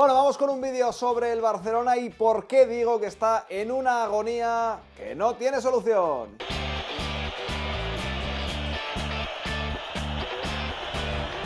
Bueno, vamos con un vídeo sobre el Barcelona y por qué digo que está en una agonía que no tiene solución.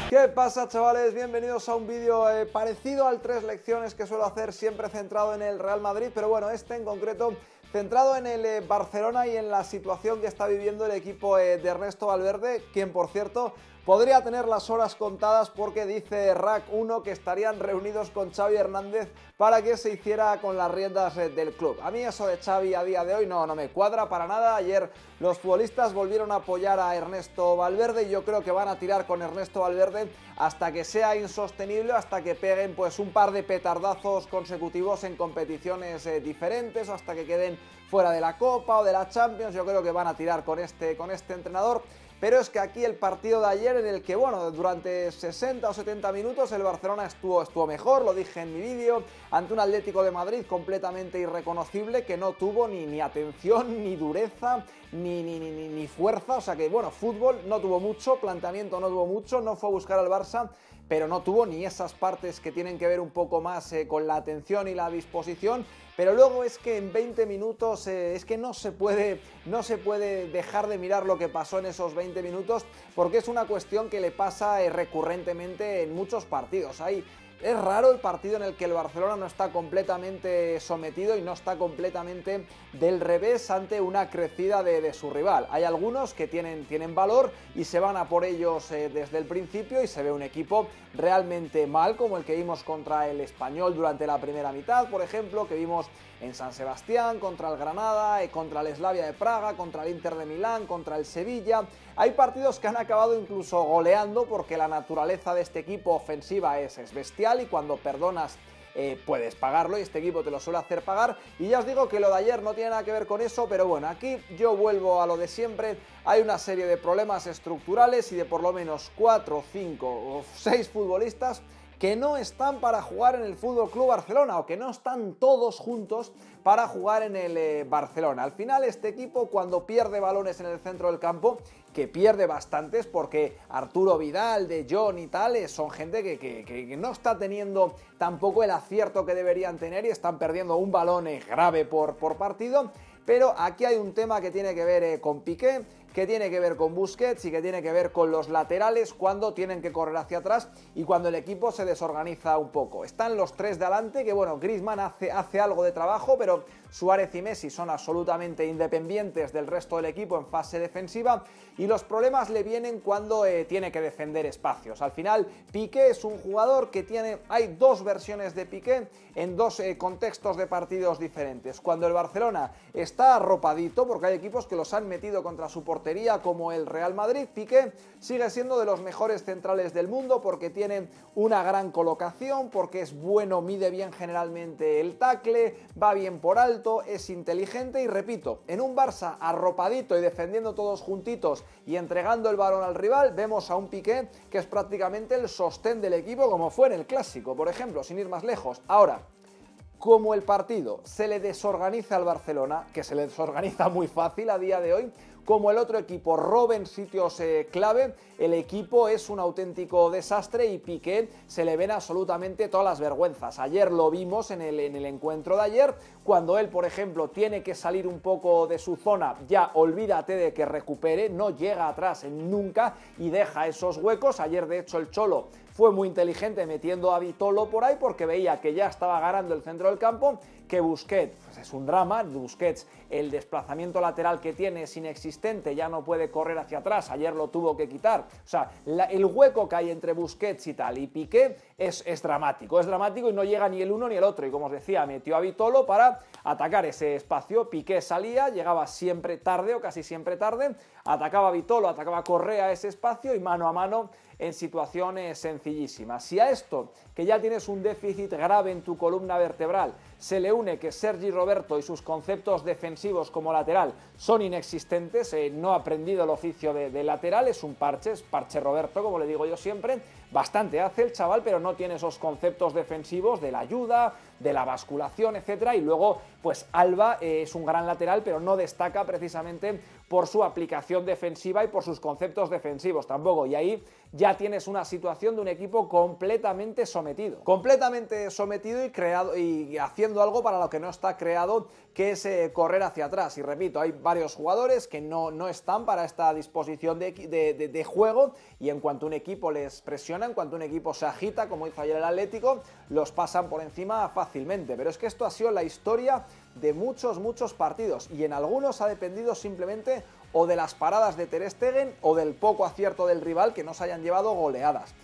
¿Qué pasa chavales? Bienvenidos a un vídeo eh, parecido al tres lecciones que suelo hacer siempre centrado en el Real Madrid, pero bueno, este en concreto centrado en el eh, Barcelona y en la situación que está viviendo el equipo eh, de Ernesto Valverde, quien por cierto podría tener las horas contadas porque dice Rack 1 que estarían reunidos con Xavi Hernández para que se hiciera con las riendas eh, del club. A mí eso de Xavi a día de hoy no, no me cuadra para nada. Ayer los futbolistas volvieron a apoyar a Ernesto Valverde y yo creo que van a tirar con Ernesto Valverde hasta que sea insostenible, hasta que peguen pues un par de petardazos consecutivos en competiciones eh, diferentes, hasta que queden fuera de la Copa o de la Champions. Yo creo que van a tirar con este, con este entrenador. Pero es que aquí el partido de ayer en el que, bueno, durante 60 o 70 minutos el Barcelona estuvo, mejor, lo dije en mi vídeo, ante un Atlético de Madrid completamente irreconocible que no tuvo ni, atención, ni dureza, ni, ni, ni fuerza. O sea que, bueno, fútbol no tuvo mucho, planteamiento no tuvo mucho, no fue a buscar al Barça pero no tuvo ni esas partes que tienen que ver un poco más eh, con la atención y la disposición, pero luego es que en 20 minutos eh, es que no se, puede, no se puede dejar de mirar lo que pasó en esos 20 minutos porque es una cuestión que le pasa eh, recurrentemente en muchos partidos. Hay es raro el partido en el que el Barcelona no está completamente sometido y no está completamente del revés ante una crecida de, su rival. Hay algunos que tienen, tienen valor y se van a por ellos eh, desde el principio y se ve un equipo realmente mal, como el que vimos contra el español durante la primera mitad, por ejemplo, que vimos en San Sebastián, contra el Granada, eh, contra el Eslavia de Praga, contra el Inter de Milán, contra el Sevilla. Hay partidos que han acabado incluso goleando porque la naturaleza de este equipo ofensiva es, bestial y cuando perdonas eh, puedes pagarlo y este equipo te lo suele hacer pagar. Y ya os digo que lo de ayer no tiene nada que ver con eso, pero bueno, aquí yo vuelvo a lo de siempre. Hay una serie de problemas estructurales y de por lo menos 4, 5 o 6 futbolistas que no están para jugar en el Fútbol Club Barcelona o que no están todos juntos para jugar en el eh, Barcelona. Al final, este equipo, cuando pierde balones en el centro del campo, que pierde bastantes porque Arturo Vidal, De John y tales eh, son gente que, no está teniendo tampoco el acierto que deberían tener y están perdiendo un balón eh, grave por, partido. Pero aquí hay un tema que tiene que ver con Piqué, que tiene que ver con Busquets y que tiene que ver con los laterales cuando tienen que correr hacia atrás y cuando el equipo se desorganiza un poco. Están los tres de adelante, que bueno, Griezmann hace, hace algo de trabajo, pero Suárez y Messi son absolutamente independientes del resto del equipo en fase defensiva y los problemas le vienen cuando eh, tiene que defender espacios. Al final, Piqué es un jugador que tiene, hay dos versiones de Piqué en dos eh, contextos de partidos diferentes. Cuando el Barcelona está arropadito, porque hay equipos que los han metido contra su portero como el Real Madrid. Piqué sigue siendo de los mejores centrales del mundo porque tiene una gran colocación, porque es bueno, mide bien generalmente el tacle, va bien por alto, es inteligente y repito, en un Barça arropadito y defendiendo todos juntitos y entregando el balón al rival, vemos a un Piqué que es prácticamente el sostén del equipo como fue en el clásico, por ejemplo, sin ir más lejos. Ahora, como el partido se le desorganiza al Barcelona, que se le desorganiza muy fácil a día de hoy, como el otro equipo roben sitios eh, clave, el equipo es un auténtico desastre y Piqué se le ven absolutamente todas las vergüenzas. Ayer lo vimos en el, en el encuentro de ayer, cuando él, por ejemplo, tiene que salir un poco de su zona, ya olvídate de que recupere, no llega atrás nunca y deja esos huecos. Ayer, de hecho, el Cholo fue muy inteligente metiendo a Vitolo por ahí porque veía que ya estaba ganando el centro del campo, que Busquets, pues es un drama, Busquets el desplazamiento lateral que tiene es inexistente, ya no puede correr hacia atrás, ayer lo tuvo que quitar, o sea, el hueco que hay entre Busquets y tal y Piqué es, dramático, es dramático y no llega ni el uno ni el otro, y como os decía, metió a Vitolo para atacar ese espacio, Piqué salía, llegaba siempre tarde o casi siempre tarde, atacaba a Vitolo, atacaba a Correa ese espacio y mano a mano en situaciones sencillas si a esto, que ya tienes un déficit grave en tu columna vertebral, se le une que Sergi Roberto y sus conceptos defensivos como lateral son inexistentes, eh, no ha aprendido el oficio de, de, lateral, es un parche, es parche Roberto, como le digo yo siempre, bastante hace el chaval, pero no tiene esos conceptos defensivos de la ayuda, de la basculación, etcétera. Y luego, pues Alba eh, es un gran lateral, pero no destaca precisamente por su aplicación defensiva y por sus conceptos defensivos tampoco. Y ahí ya tienes una situación de un equipo completamente sometido. Completamente sometido y creado y haciendo algo para lo que no está creado, que es eh, correr hacia atrás. Y repito, hay varios jugadores que no, están para esta disposición de, de juego. Y en cuanto un equipo les presiona, en cuanto un equipo se agita, como hizo ayer el Atlético, los pasan por encima fácilmente. Pero es que esto ha sido la historia de muchos, muchos partidos y en algunos ha dependido simplemente o de las paradas de Ter Stegen o del poco acierto del rival que nos hayan llevado goleadas.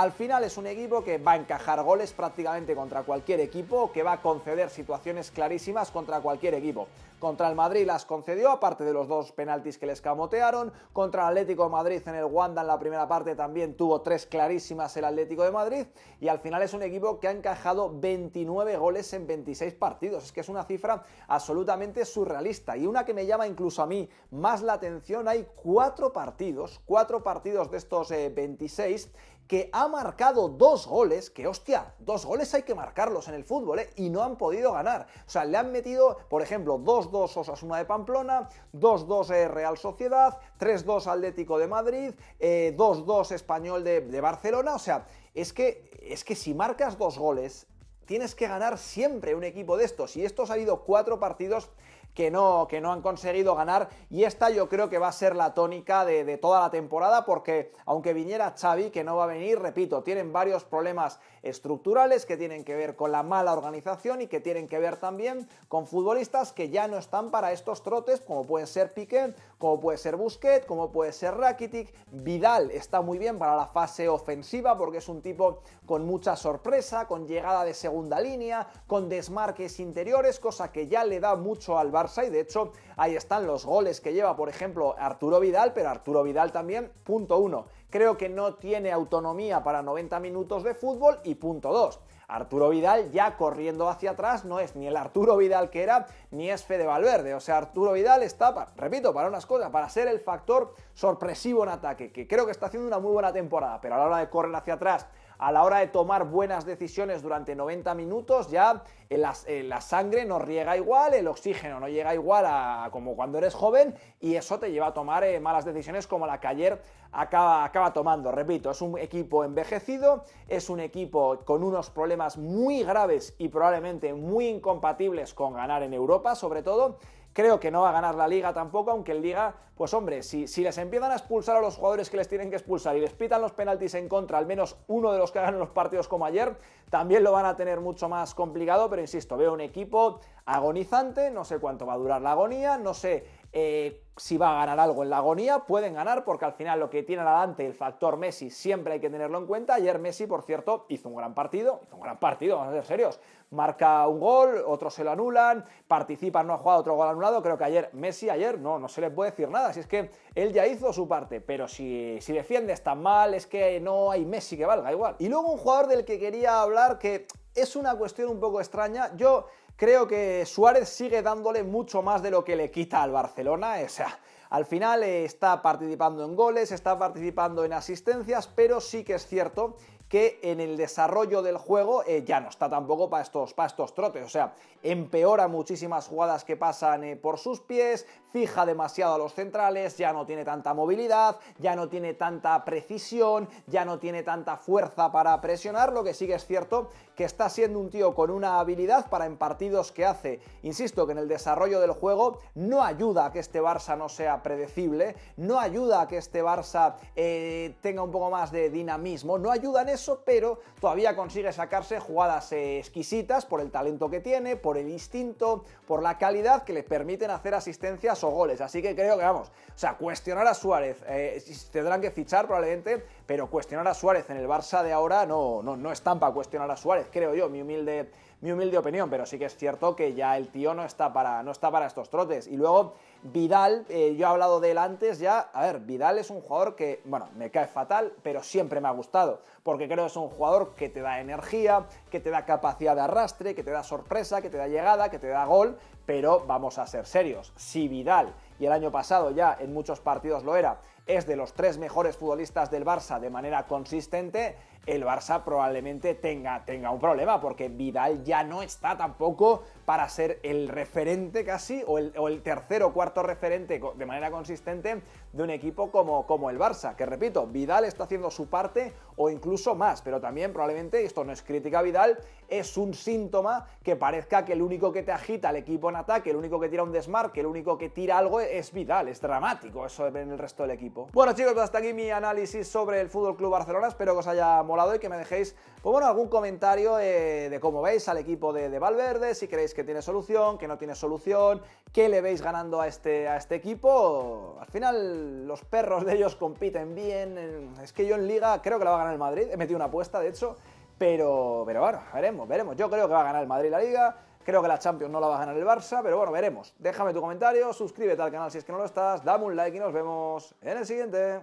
Al final es un equipo que va a encajar goles prácticamente contra cualquier equipo, que va a conceder situaciones clarísimas contra cualquier equipo. Contra el Madrid las concedió, aparte de los dos penaltis que les camotearon. Contra el Atlético de Madrid en el Wanda en la primera parte también tuvo tres clarísimas el Atlético de Madrid. Y al final es un equipo que ha encajado 29 goles en 26 partidos. Es que es una cifra absolutamente surrealista. Y una que me llama incluso a mí más la atención, hay cuatro partidos, cuatro partidos de estos 26 eh, que ha marcado dos goles, que hostia, dos goles hay que marcarlos en el fútbol, ¿eh? Y no han podido ganar. O sea, le han metido, por ejemplo, 2-2 Osasuna de Pamplona, 2-2 eh, Real Sociedad, 3-2 Atlético de Madrid, 2-2 eh, Español de, Barcelona. O sea, es que, es que si marcas dos goles, tienes que ganar siempre un equipo de estos. Y estos ha ido cuatro partidos que no, que no han conseguido ganar y esta yo creo que va a ser la tónica de, toda la temporada porque aunque viniera Xavi, que no va a venir, repito, tienen varios problemas estructurales que tienen que ver con la mala organización y que tienen que ver también con futbolistas que ya no están para estos trotes, como pueden ser Piquet, como puede ser Busquet, como puede ser Rakitic. Vidal está muy bien para la fase ofensiva porque es un tipo con mucha sorpresa, con llegada de segunda línea, con desmarques interiores, cosa que ya le da mucho al y de hecho ahí están los goles que lleva, por ejemplo, Arturo Vidal, pero Arturo Vidal también, punto uno, creo que no tiene autonomía para 90 minutos de fútbol y punto dos. Arturo Vidal ya corriendo hacia atrás no es ni el Arturo Vidal que era ni es Fede Valverde. O sea, Arturo Vidal está, repito, para unas cosas, para ser el factor sorpresivo en ataque, que creo que está haciendo una muy buena temporada, pero a la hora de correr hacia atrás a la hora de tomar buenas decisiones durante 90 minutos, ya eh, eh, la, sangre no riega igual, el oxígeno no llega igual a como cuando eres joven y eso te lleva a tomar eh, malas decisiones como la que ayer acaba tomando. Repito, es un equipo envejecido, es un equipo con unos problemas muy graves y probablemente muy incompatibles con ganar en Europa, sobre todo Creo que no va a ganar la liga tampoco, aunque el liga, pues hombre, si, si les empiezan a expulsar a los jugadores que les tienen que expulsar y les pitan los penaltis en contra, al menos uno de los que hagan los partidos como ayer, también lo van a tener mucho más complicado, pero insisto, veo un equipo agonizante, no sé cuánto va a durar la agonía, no sé eh, si va a ganar algo en la agonía, pueden ganar porque al final lo que tienen adelante, el factor Messi, siempre hay que tenerlo en cuenta. Ayer Messi, por cierto, hizo un gran partido, hizo un gran partido, vamos a ser serios. Marca un gol, otros se lo anulan, participa, no ha jugado otro gol anulado. Creo que ayer Messi, ayer no, no se le puede decir nada. Si es que él ya hizo su parte, pero si, si defiendes tan mal, es que no hay Messi que valga igual. Y luego un jugador del que quería hablar que es una cuestión un poco extraña. Yo Creo que Suárez sigue dándole mucho más de lo que le quita al Barcelona. O sea, al final eh, está participando en goles, está participando en asistencias, pero sí que es cierto que en el desarrollo del juego eh, ya no está tampoco para estos, trotes. O sea, empeora muchísimas jugadas que pasan eh, por sus pies, fija demasiado a los centrales, ya no tiene tanta movilidad, ya no tiene tanta precisión, ya no tiene tanta fuerza para presionar. Lo que sí que es cierto que está siendo un tío con una habilidad para en partidos que hace. Insisto que en el desarrollo del juego no ayuda a que este Barça no sea predecible, no ayuda a que este Barça eh, tenga un poco más de dinamismo, no ayuda en eso pero todavía consigue sacarse jugadas eh, exquisitas por el talento que tiene, por el instinto, por la calidad que le permiten hacer asistencias o goles. Así que creo que vamos, o sea, cuestionar a Suárez, eh, tendrán que fichar probablemente, pero cuestionar a Suárez en el Barça de ahora no, no, no estampa cuestionar a Suárez, creo yo, mi humilde mi humilde opinión, pero sí que es cierto que ya el tío no está para, no está para estos trotes. Y luego, Vidal, eh, yo he hablado de él antes ya, a ver, Vidal es un jugador que, bueno, me cae fatal, pero siempre me ha gustado, porque creo que es un jugador que te da energía, que te da capacidad de arrastre, que te da sorpresa, que te da llegada, que te da gol, pero vamos a ser serios, si Vidal, y el año pasado ya en muchos partidos lo era, es de los tres mejores futbolistas del Barça de manera consistente, el Barça probablemente tenga, tenga un problema, porque Vidal ya no está tampoco para ser el referente casi, o el, tercero o cuarto referente de manera consistente de un equipo como, como el Barça, que repito, Vidal está haciendo su parte, o incluso más, pero también probablemente, esto no es crítica Vidal, es un síntoma que parezca que el único que te agita el equipo en ataque, el único que tira un desmarque, el único que tira algo es Vidal, es dramático eso en el resto del equipo. Bueno chicos, pues hasta aquí mi análisis sobre el Fútbol Club Barcelona, espero que os haya molado y que me dejéis, pues bueno, algún comentario eh, de cómo veis al equipo de, Valverde, si creéis que tiene solución, que no tiene solución, qué le veis ganando a este, a este equipo. Al final los perros de ellos compiten bien, es que yo en liga creo que la va a ganar el Madrid. He metido una apuesta, de hecho, pero, pero bueno, veremos, veremos. Yo creo que va a ganar el Madrid la Liga. Creo que la Champions no la va a ganar el Barça, pero bueno, veremos. Déjame tu comentario, suscríbete al canal si es que no lo estás, dame un like y nos vemos en el siguiente.